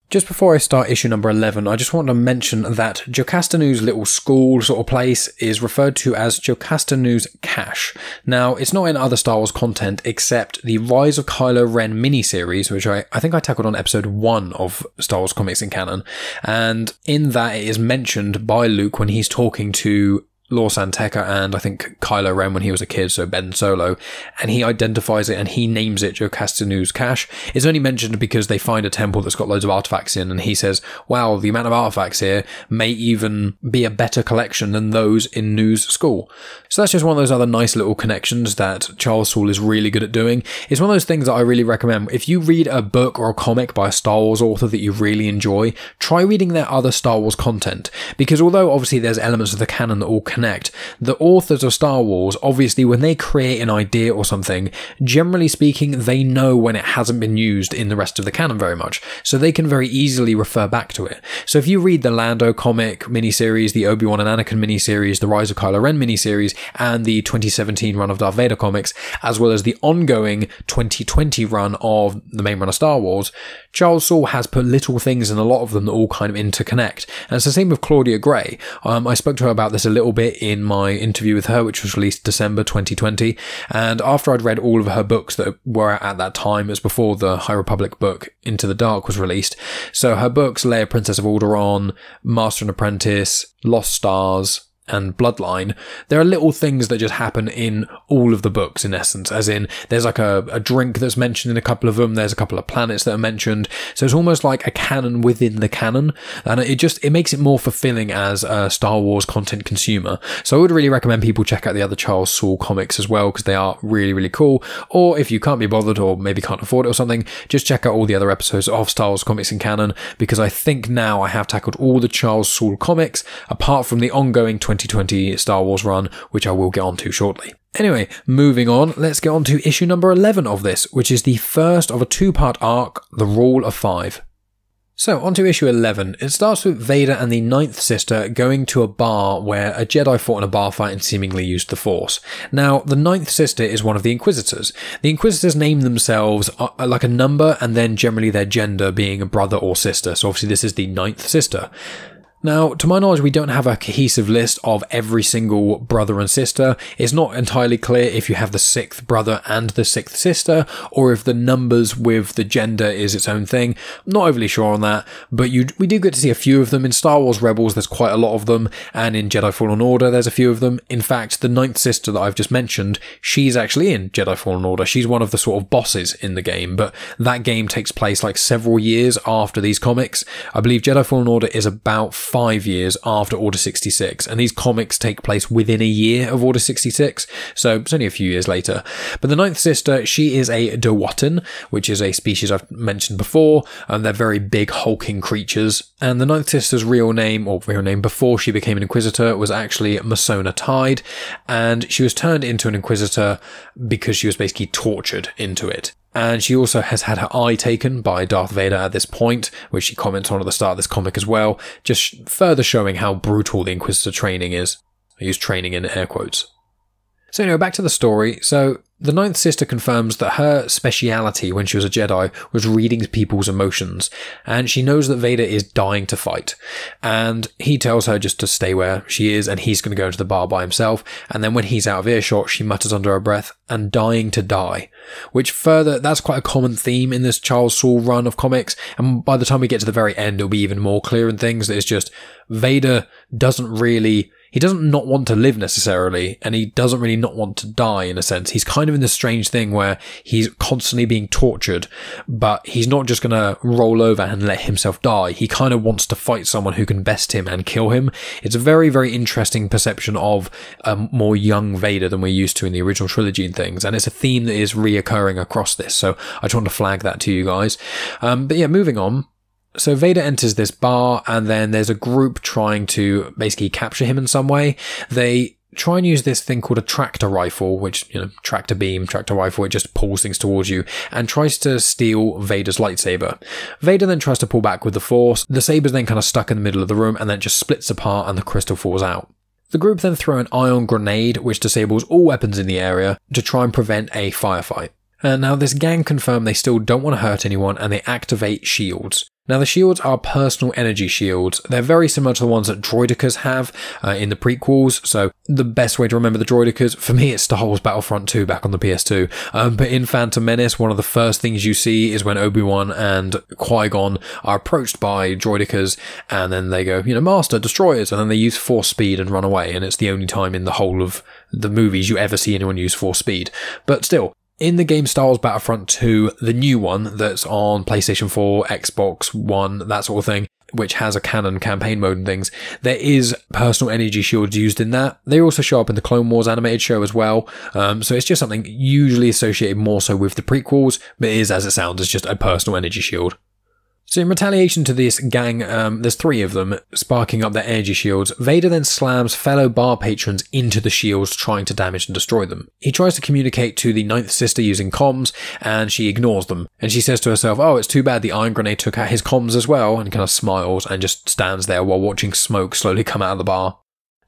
Just before I start issue number 11, I just want to mention that Jocastanu's little school sort of place is referred to as Jocastanu's Cache. Now, it's not in other Star Wars content except the Rise of Kylo Ren miniseries, which I, I think I tackled on episode 1 of Star Wars Comics in Canon. And in that, it is mentioned by Luke when he's talking to Law Santeca and I think Kylo Ren when he was a kid, so Ben Solo, and he identifies it and he names it Jocastanu's Cache. It's only mentioned because they find a temple that's got loads of artifacts in, and he says, wow, the amount of artifacts here may even be a better collection than those in News School. So that's just one of those other nice little connections that Charles Soule is really good at doing. It's one of those things that I really recommend. If you read a book or a comic by a Star Wars author that you really enjoy, try reading their other Star Wars content, because although obviously there's elements of the canon that all can connect. The authors of Star Wars, obviously, when they create an idea or something, generally speaking, they know when it hasn't been used in the rest of the canon very much, so they can very easily refer back to it. So if you read the Lando comic miniseries, the Obi Wan and Anakin miniseries, the Rise of Kylo Ren miniseries, and the 2017 run of Darth Vader comics, as well as the ongoing 2020 run of the main run of Star Wars, Charles Saul has put little things in a lot of them that all kind of interconnect. And it's the same with Claudia Gray. Um, I spoke to her about this a little bit in my interview with her, which was released December 2020. And after I'd read all of her books that were out at that time, as before the High Republic book Into the Dark was released. So her books, Leia, Princess of Alderaan, Master and Apprentice, Lost Stars, and bloodline there are little things that just happen in all of the books in essence as in there's like a, a, drink that's mentioned in a couple of them there's a couple of planets that are mentioned so it's almost like a canon within the canon and it just it makes it more fulfilling as a star wars content consumer so i would really recommend people check out the other charles saul comics as well because they are really really cool or if you can't be bothered or maybe can't afford it or something just check out all the other episodes of star wars comics in canon because i think now i have tackled all the charles saul comics apart from the ongoing 20 2020 Star Wars run, which I will get onto shortly. Anyway, moving on, let's get on to issue number 11 of this, which is the first of a two part arc, The Rule of Five. So, on to issue 11. It starts with Vader and the Ninth Sister going to a bar where a Jedi fought in a bar fight and seemingly used the Force. Now, the Ninth Sister is one of the Inquisitors. The Inquisitors name themselves uh, uh, like a number and then generally their gender being a brother or sister. So, obviously, this is the Ninth Sister. Now, to my knowledge, we don't have a cohesive list of every single brother and sister. It's not entirely clear if you have the sixth brother and the sixth sister, or if the numbers with the gender is its own thing. I'm not overly sure on that, but you, we do get to see a few of them. In Star Wars Rebels, there's quite a lot of them, and in Jedi Fallen Order, there's a few of them. In fact, the ninth sister that I've just mentioned, she's actually in Jedi Fallen Order. She's one of the sort of bosses in the game, but that game takes place like several years after these comics. I believe Jedi Fallen Order is about five years after Order 66, and these comics take place within a year of Order 66, so it's only a few years later. But the Ninth Sister, she is a Dewatan, which is a species I've mentioned before, and they're very big, hulking creatures. And the Ninth Sister's real name, or real name before she became an Inquisitor, was actually Masona Tide, and she was turned into an Inquisitor because she was basically tortured into it. And she also has had her eye taken by Darth Vader at this point, which she comments on at the start of this comic as well, just further showing how brutal the Inquisitor training is. I use training in air quotes. So, anyway, back to the story. So, the Ninth Sister confirms that her speciality when she was a Jedi was reading people's emotions, and she knows that Vader is dying to fight. And he tells her just to stay where she is, and he's going to go into the bar by himself. And then when he's out of earshot, she mutters under her breath, and dying to die. Which further, that's quite a common theme in this Charles Saul run of comics, and by the time we get to the very end, it'll be even more clear in things that it's just Vader doesn't really he doesn't not want to live necessarily, and he doesn't really not want to die in a sense. He's kind of in this strange thing where he's constantly being tortured, but he's not just going to roll over and let himself die. He kind of wants to fight someone who can best him and kill him. It's a very, very interesting perception of a um, more young Vader than we're used to in the original trilogy and things, and it's a theme that is reoccurring across this. So I just want to flag that to you guys. Um, but yeah, moving on. So Vader enters this bar, and then there's a group trying to basically capture him in some way. They try and use this thing called a tractor rifle, which, you know, tractor beam, tractor rifle, it just pulls things towards you, and tries to steal Vader's lightsaber. Vader then tries to pull back with the force, the saber's then kind of stuck in the middle of the room, and then just splits apart and the crystal falls out. The group then throw an ion grenade, which disables all weapons in the area, to try and prevent a firefight. And now this gang confirm they still don't want to hurt anyone and they activate shields. Now, the shields are personal energy shields. They're very similar to the ones that Droidicas have uh, in the prequels. So, the best way to remember the Droidicas, for me, it's Star Wars Battlefront 2 back on the PS2. Um, but in Phantom Menace, one of the first things you see is when Obi Wan and Qui Gon are approached by Droidicas, and then they go, you know, Master, destroyers, and then they use force speed and run away. And it's the only time in the whole of the movies you ever see anyone use force speed. But still, in the game Star Wars Battlefront 2, the new one that's on PlayStation 4, Xbox One, that sort of thing, which has a canon campaign mode and things, there is personal energy shields used in that. They also show up in the Clone Wars animated show as well. Um, so it's just something usually associated more so with the prequels, but it is, as it sounds, it's just a personal energy shield. So, in retaliation to this gang, um, there's three of them sparking up their energy shields. Vader then slams fellow bar patrons into the shields, trying to damage and destroy them. He tries to communicate to the Ninth Sister using comms, and she ignores them. And she says to herself, Oh, it's too bad the iron grenade took out his comms as well, and kind of smiles and just stands there while watching smoke slowly come out of the bar.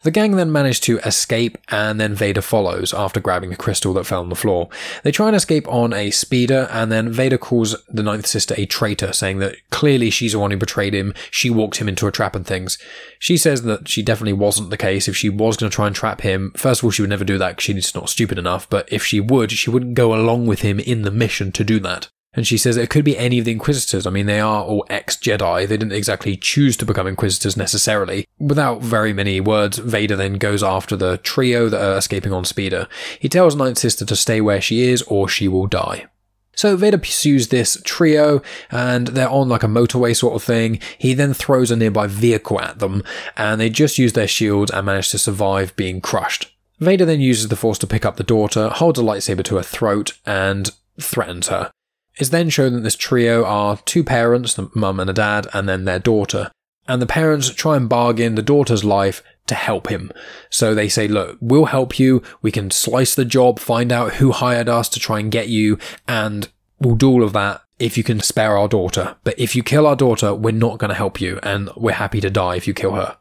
The gang then manage to escape and then Vader follows after grabbing the crystal that fell on the floor. They try and escape on a speeder and then Vader calls the Ninth Sister a traitor, saying that clearly she's the one who betrayed him, she walked him into a trap and things. She says that she definitely wasn't the case. If she was going to try and trap him, first of all, she would never do that because she's not stupid enough, but if she would, she wouldn't go along with him in the mission to do that. And she says it could be any of the Inquisitors. I mean, they are all ex Jedi. They didn't exactly choose to become Inquisitors necessarily. Without very many words, Vader then goes after the trio that are escaping on Speeder. He tells Ninth Sister to stay where she is or she will die. So Vader pursues this trio and they're on like a motorway sort of thing. He then throws a nearby vehicle at them and they just use their shields and manage to survive being crushed. Vader then uses the force to pick up the daughter, holds a lightsaber to her throat, and threatens her. It's then shown that this trio are two parents, the mum and a dad, and then their daughter. And the parents try and bargain the daughter's life to help him. So they say, look, we'll help you. We can slice the job, find out who hired us to try and get you, and we'll do all of that if you can spare our daughter. But if you kill our daughter, we're not going to help you, and we're happy to die if you kill her.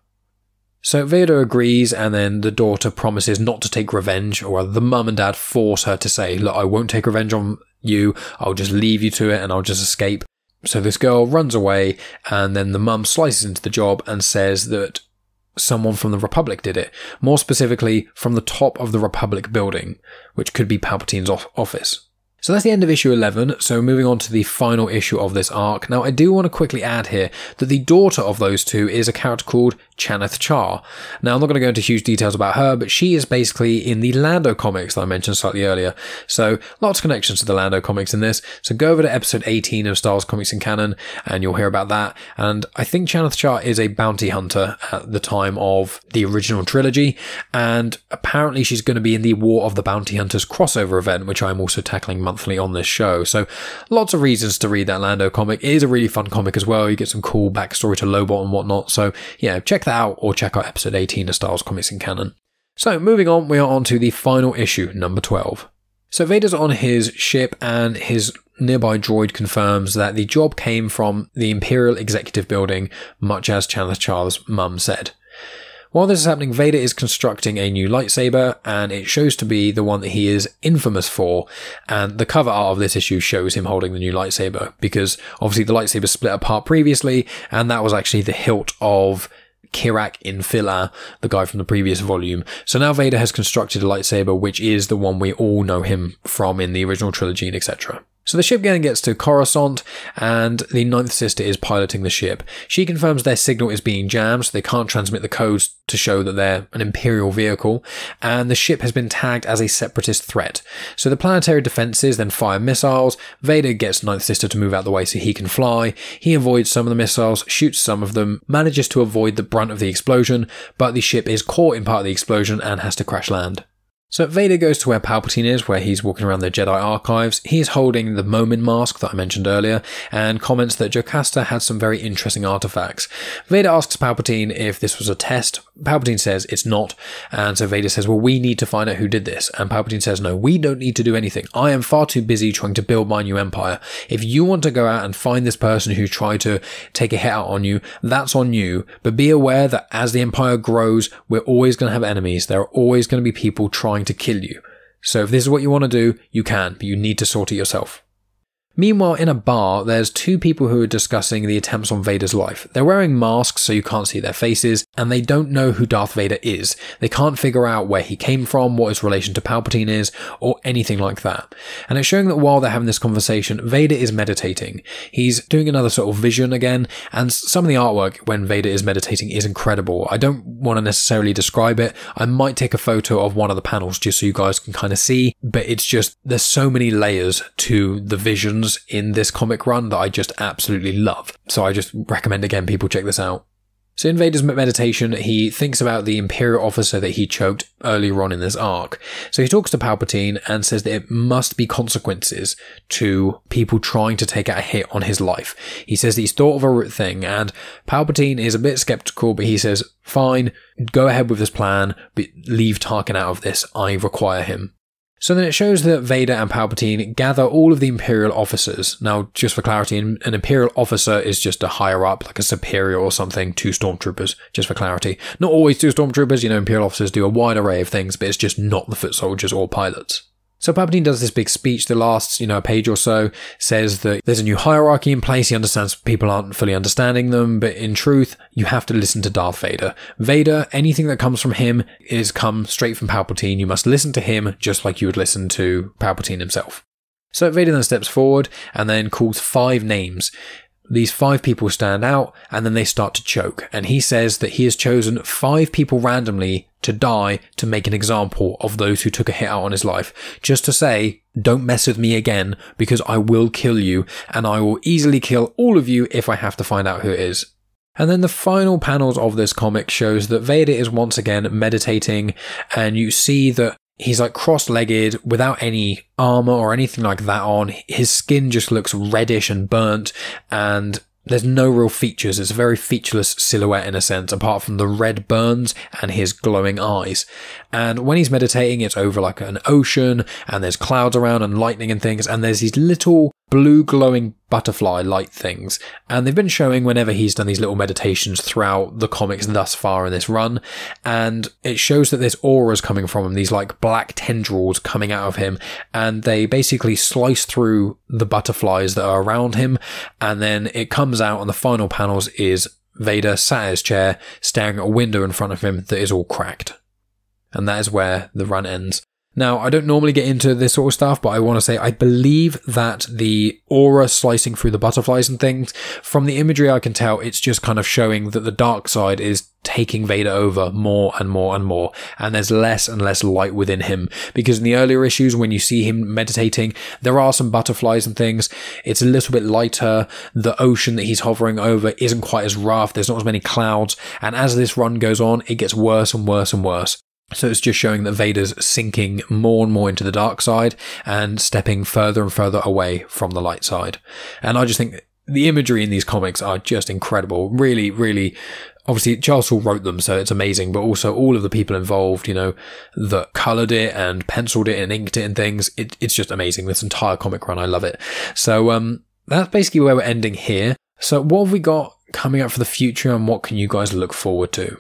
So Veda agrees, and then the daughter promises not to take revenge, or the mum and dad force her to say, Look, I won't take revenge on you. I'll just leave you to it and I'll just escape. So this girl runs away, and then the mum slices into the job and says that someone from the Republic did it. More specifically, from the top of the Republic building, which could be Palpatine's office. So that's the end of issue 11, so moving on to the final issue of this arc. Now, I do want to quickly add here that the daughter of those two is a character called Chaneth Char. Now, I'm not going to go into huge details about her, but she is basically in the Lando comics that I mentioned slightly earlier. So, lots of connections to the Lando comics in this. So, go over to episode 18 of Star Wars Comics and Canon, and you'll hear about that. And I think Chaneth Char is a bounty hunter at the time of the original trilogy, and apparently she's going to be in the War of the Bounty Hunters crossover event, which I'm also tackling monthly on this show. So lots of reasons to read that Lando comic. It is a really fun comic as well. You get some cool backstory to Lobot and whatnot. So yeah, check that out or check out episode 18 of Star Wars Comics in Canon. So moving on, we are on to the final issue, number 12. So Vader's on his ship and his nearby droid confirms that the job came from the Imperial Executive Building, much as Chandler Charles' mum said. While this is happening, Vader is constructing a new lightsaber, and it shows to be the one that he is infamous for. And the cover art of this issue shows him holding the new lightsaber, because obviously the lightsaber split apart previously, and that was actually the hilt of Kirak in the guy from the previous volume. So now Vader has constructed a lightsaber, which is the one we all know him from in the original trilogy, etc. So the ship gang gets to Coruscant, and the Ninth Sister is piloting the ship. She confirms their signal is being jammed, so they can't transmit the codes to show that they're an Imperial vehicle, and the ship has been tagged as a separatist threat. So the planetary defences then fire missiles. Vader gets Ninth Sister to move out the way so he can fly. He avoids some of the missiles, shoots some of them, manages to avoid the brunt of the explosion, but the ship is caught in part of the explosion and has to crash land. So Vader goes to where Palpatine is, where he's walking around the Jedi archives. He is holding the Momin mask that I mentioned earlier, and comments that Jocasta had some very interesting artifacts. Vader asks Palpatine if this was a test. Palpatine says it's not, and so Vader says, "Well, we need to find out who did this." And Palpatine says, "No, we don't need to do anything. I am far too busy trying to build my new empire. If you want to go out and find this person who tried to take a hit out on you, that's on you. But be aware that as the empire grows, we're always going to have enemies. There are always going to be people trying." trying to kill you. So if this is what you want to do, you can, but you need to sort it yourself. Meanwhile, in a bar, there's two people who are discussing the attempts on Vader's life. They're wearing masks so you can't see their faces, and they don't know who Darth Vader is. They can't figure out where he came from, what his relation to Palpatine is, or anything like that. And it's showing that while they're having this conversation, Vader is meditating. He's doing another sort of vision again, and some of the artwork when Vader is meditating is incredible. I don't want to necessarily describe it. I might take a photo of one of the panels just so you guys can kind of see, but it's just, there's so many layers to the vision in this comic run that I just absolutely love. So I just recommend again people check this out. So in Vader's meditation, he thinks about the Imperial officer that he choked earlier on in this arc. So he talks to Palpatine and says that it must be consequences to people trying to take out a hit on his life. He says that he's thought of a thing, and Palpatine is a bit skeptical, but he says, "Fine, go ahead with this plan, but leave Tarkin out of this. I require him." So then it shows that Vader and Palpatine gather all of the Imperial officers. Now, just for clarity, an Imperial officer is just a higher up, like a superior or something, to stormtroopers, just for clarity. Not always two stormtroopers, you know, Imperial officers do a wide array of things, but it's just not the foot soldiers or pilots. So Palpatine does this big speech that lasts, you know, a page or so, says that there's a new hierarchy in place. He understands people aren't fully understanding them, but in truth, you have to listen to Darth Vader. Vader, anything that comes from him is come straight from Palpatine. You must listen to him just like you would listen to Palpatine himself. So Vader then steps forward and then calls five names these five people stand out and then they start to choke. And he says that he has chosen five people randomly to die to make an example of those who took a hit out on his life, just to say, don't mess with me again because I will kill you and I will easily kill all of you if I have to find out who it is. And then the final panels of this comic shows that Vader is once again meditating and you see that He's like cross legged without any armor or anything like that on. His skin just looks reddish and burnt, and there's no real features. It's a very featureless silhouette in a sense, apart from the red burns and his glowing eyes. And when he's meditating, it's over like an ocean, and there's clouds around and lightning and things, and there's these little blue glowing butterfly light things. And they've been showing whenever he's done these little meditations throughout the comics thus far in this run. And it shows that there's auras coming from him, these like black tendrils coming out of him. And they basically slice through the butterflies that are around him. And then it comes out on the final panels is Vader sat in his chair, staring at a window in front of him that is all cracked. And that is where the run ends. Now, I don't normally get into this sort of stuff, but I want to say I believe that the aura slicing through the butterflies and things, from the imagery I can tell, it's just kind of showing that the dark side is taking Vader over more and more and more, and there's less and less light within him. Because in the earlier issues, when you see him meditating, there are some butterflies and things. It's a little bit lighter. The ocean that he's hovering over isn't quite as rough. There's not as many clouds. And as this run goes on, it gets worse and worse and worse. So it's just showing that Vader's sinking more and more into the dark side and stepping further and further away from the light side. And I just think the imagery in these comics are just incredible. Really, really. Obviously, Charles Hall wrote them, so it's amazing, but also all of the people involved, you know, that coloured it and penciled it and inked it and things. It, it's just amazing. This entire comic run, I love it. So, um, that's basically where we're ending here. So, what have we got coming up for the future and what can you guys look forward to?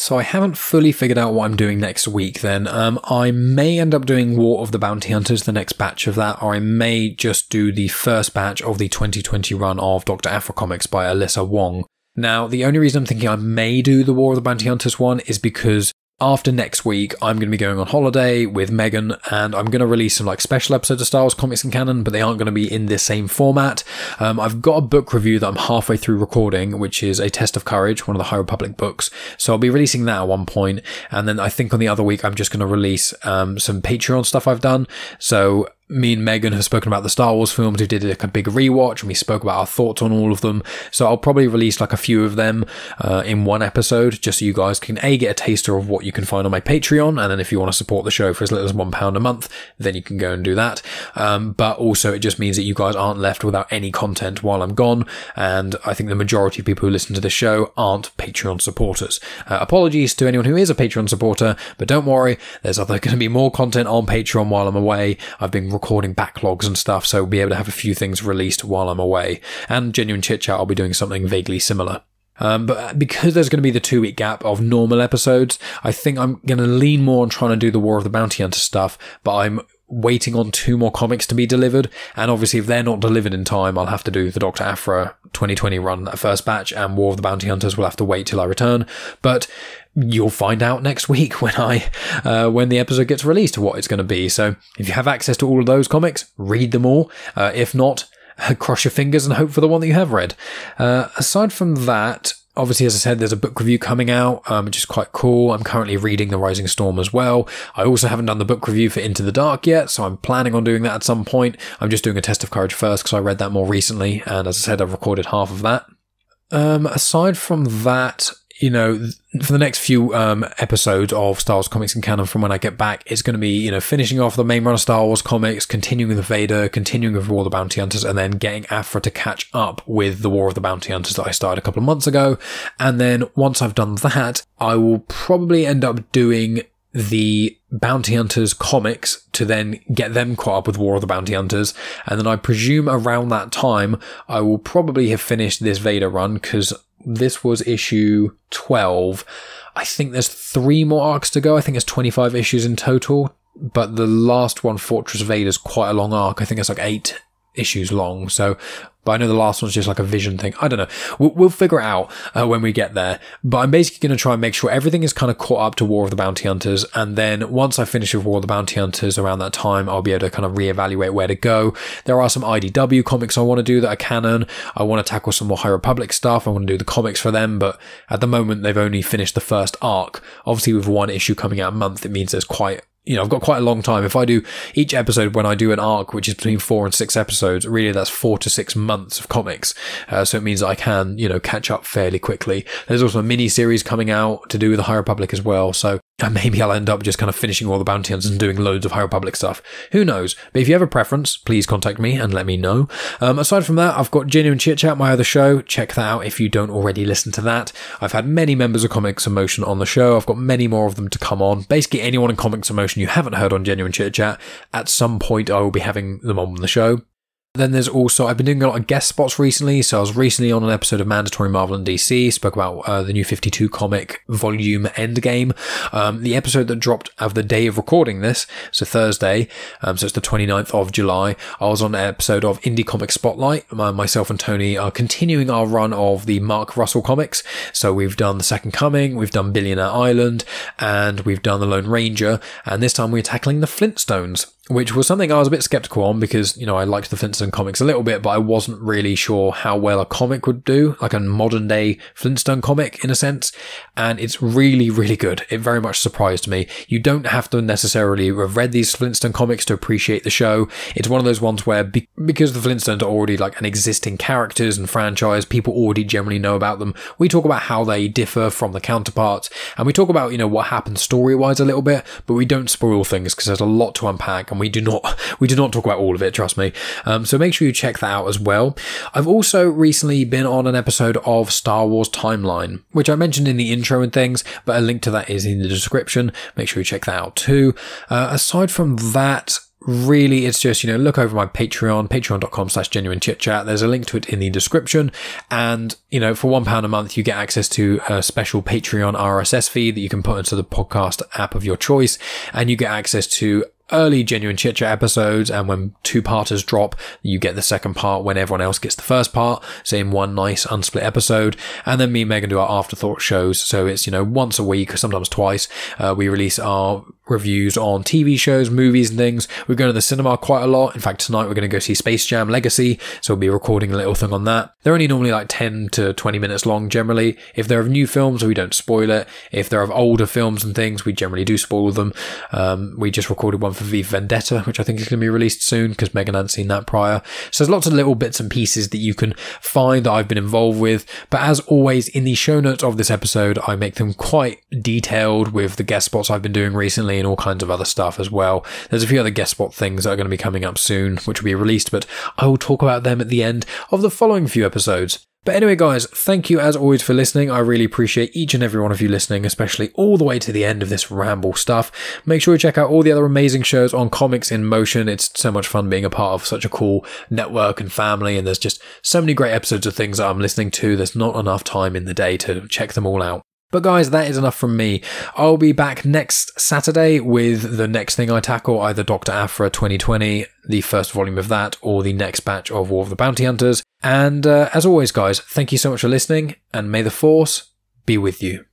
So I haven't fully figured out what I'm doing next week then. Um, I may end up doing War of the Bounty Hunters, the next batch of that, or I may just do the first batch of the 2020 run of Dr. Afro Comics by Alyssa Wong. Now, the only reason I'm thinking I may do the War of the Bounty Hunters one is because after next week, I'm going to be going on holiday with Megan and I'm going to release some like special episodes of Star Wars Comics and Canon, but they aren't going to be in this same format. Um, I've got a book review that I'm halfway through recording, which is A Test of Courage, one of the High Republic books. So I'll be releasing that at one point, And then I think on the other week, I'm just going to release um, some Patreon stuff I've done. So me and Megan have spoken about the Star Wars films. We did like a big rewatch and we spoke about our thoughts on all of them. So I'll probably release like a few of them uh, in one episode just so you guys can A, get a taster of what you can find on my Patreon. And then if you want to support the show for as little as £1 a month, then you can go and do that. Um, but also, it just means that you guys aren't left without any content while I'm gone. And I think the majority of people who listen to the show aren't Patreon supporters. Uh, apologies to anyone who is a Patreon supporter, but don't worry, there's other [laughs] going to be more content on Patreon while I'm away. I've been recording backlogs and stuff, so we'll be able to have a few things released while I'm away. And Genuine Chit Chat, I'll be doing something vaguely similar. Um, but because there's going to be the two week gap of normal episodes, I think I'm going to lean more on trying to do the War of the Bounty Hunter stuff, but I'm waiting on two more comics to be delivered. And obviously, if they're not delivered in time, I'll have to do the Doctor Afra 2020 run, that first batch, and War of the Bounty Hunters will have to wait till I return. But you'll find out next [laughs] week when I uh, when the episode gets released what it's going to be. So if you have access to all of those comics, read them all. Uh, if not, [laughs] cross your fingers and hope for the one that you have read. Uh, aside from that, obviously, as I said, there's a book review coming out, um, which is quite cool. I'm currently reading The Rising Storm as well. I also haven't done the book review for Into the Dark yet, so I'm planning on doing that at some point. I'm just doing a test of courage first because I read that more recently, and as I said, I've recorded half of that. Um, aside from that, you know, for the next few um, episodes of Star Wars Comics and Canon from when I get back, it's going to be, you know, finishing off the main run of Star Wars Comics, continuing with Vader, continuing with War of the Bounty Hunters, and then getting Afra to catch up with the War of the Bounty Hunters that I started a couple of months ago. And then once I've done that, I will probably end up doing the Bounty Hunters comics to then get them caught up with War of the Bounty Hunters. And then I presume around that time, I will probably have finished this Vader run because this was issue 12. I think there's three more arcs to go. I think it's 25 issues in total, but the last one, Fortress of Ada, is quite a long arc. I think it's like eight issues long. So but I know the last one's just like a vision thing. I don't know. We'll, we'll figure it out uh, when we get there. But I'm basically going to try and make sure everything is kind of caught up to War of the Bounty Hunters. And then once I finish with War of the Bounty Hunters around that time, I'll be able to kind of reevaluate where to go. There are some IDW comics I want to do that are canon. I want to tackle some more High Republic stuff. I want to do the comics for them. But at the moment, they've only finished the first arc. Obviously, with one issue coming out a month, it means there's quite you know, I've got quite a long time. If I do each episode when I do an arc, which is between four and six episodes, really that's four to six months of comics. Uh, so it means I can, you know, catch up fairly quickly. There's also a mini series coming out to do with the High Republic as well. So uh, maybe I'll end up just kind of finishing all the bounty hunts and doing loads of High Republic stuff. Who knows? But if you have a preference, please contact me and let me know. Um, aside from that, I've got Genuine Chit Chat, my other show. Check that out if you don't already listen to that. I've had many members of Comics Emotion on the show. I've got many more of them to come on. Basically, anyone in Comics Emotion you haven't heard on Genuine Chit Chat. At some point, I will be having them on the show. Then there's also, I've been doing a lot of guest spots recently. So I was recently on an episode of Mandatory Marvel and DC, spoke about uh, the new 52 comic volume Endgame. Um, the episode that dropped of the day of recording this, so Thursday, um, so it's the 29th of July, I was on an episode of Indie Comic Spotlight. myself and Tony are continuing our run of the Mark Russell comics. So we've done The Second Coming, we've done Billionaire Island, and we've done The Lone Ranger. And this time we're tackling the Flintstones which was something I was a bit skeptical on because, you know, I liked the Flintstone comics a little bit, but I wasn't really sure how well a comic would do, like a modern day Flintstone comic in a sense. And it's really, really good. It very much surprised me. You don't have to necessarily have read these Flintstone comics to appreciate the show. It's one of those ones where, be- because the Flintstones are already like an existing characters and franchise, people already generally know about them. We talk about how they differ from the counterparts and we talk about, you know, what happens story wise a little bit, but we don't spoil things because there's a lot to unpack and we do not we do not talk about all of it. Trust me. Um, so make sure you check that out as well. I've also recently been on an episode of Star Wars Timeline, which I mentioned in the intro and things, but a link to that is in the description. Make sure you check that out too. Uh, aside from that really it's just you know look over my patreon patreon.com slash genuine chit chat there's a link to it in the description and you know for one pound a month you get access to a special patreon rss feed that you can put into the podcast app of your choice and you get access to early genuine chit chat episodes and when two parters drop you get the second part when everyone else gets the first part so in one nice unsplit episode and then me and megan do our afterthought shows so it's you know once a week sometimes twice uh, we release our reviews on TV shows, movies, and things. We go to the cinema quite a lot. In fact, tonight we're going to go see Space Jam Legacy, so we'll be recording a little thing on that. They're only normally like 10 to 20 minutes long generally. If they're of new films, we don't spoil it. If they're of older films and things, we generally do spoil them. Um, we just recorded one for V Vendetta, which I think is going to be released soon because Megan had not seen that prior. So there's lots of little bits and pieces that you can find that I've been involved with. But as always, in the show notes of this episode, I make them quite detailed with the guest spots I've been doing recently and all kinds of other stuff as well. There's a few other guest spot things that are going to be coming up soon, which will be released, but I will talk about them at the end of the following few episodes. But anyway, guys, thank you as always for listening. I really appreciate each and every one of you listening, especially all the way to the end of this ramble stuff. Make sure you check out all the other amazing shows on Comics in Motion. It's so much fun being a part of such a cool network and family, and there's just so many great episodes of things that I'm listening to. There's not enough time in the day to check them all out. But guys, that is enough from me. I'll be back next Saturday with the next thing I tackle, either Dr. Afra 2020, the first volume of that, or the next batch of War of the Bounty Hunters. And uh, as always, guys, thank you so much for listening, and may the Force be with you.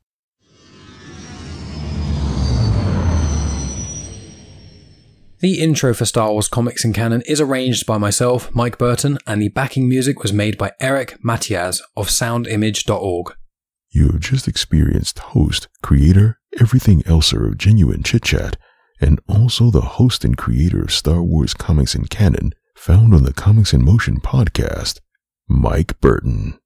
The intro for Star Wars Comics and Canon is arranged by myself, Mike Burton, and the backing music was made by Eric Matias of soundimage.org. You have just experienced host, creator, everything elser of genuine chit chat, and also the host and creator of Star Wars comics and canon, found on the Comics in Motion podcast, Mike Burton.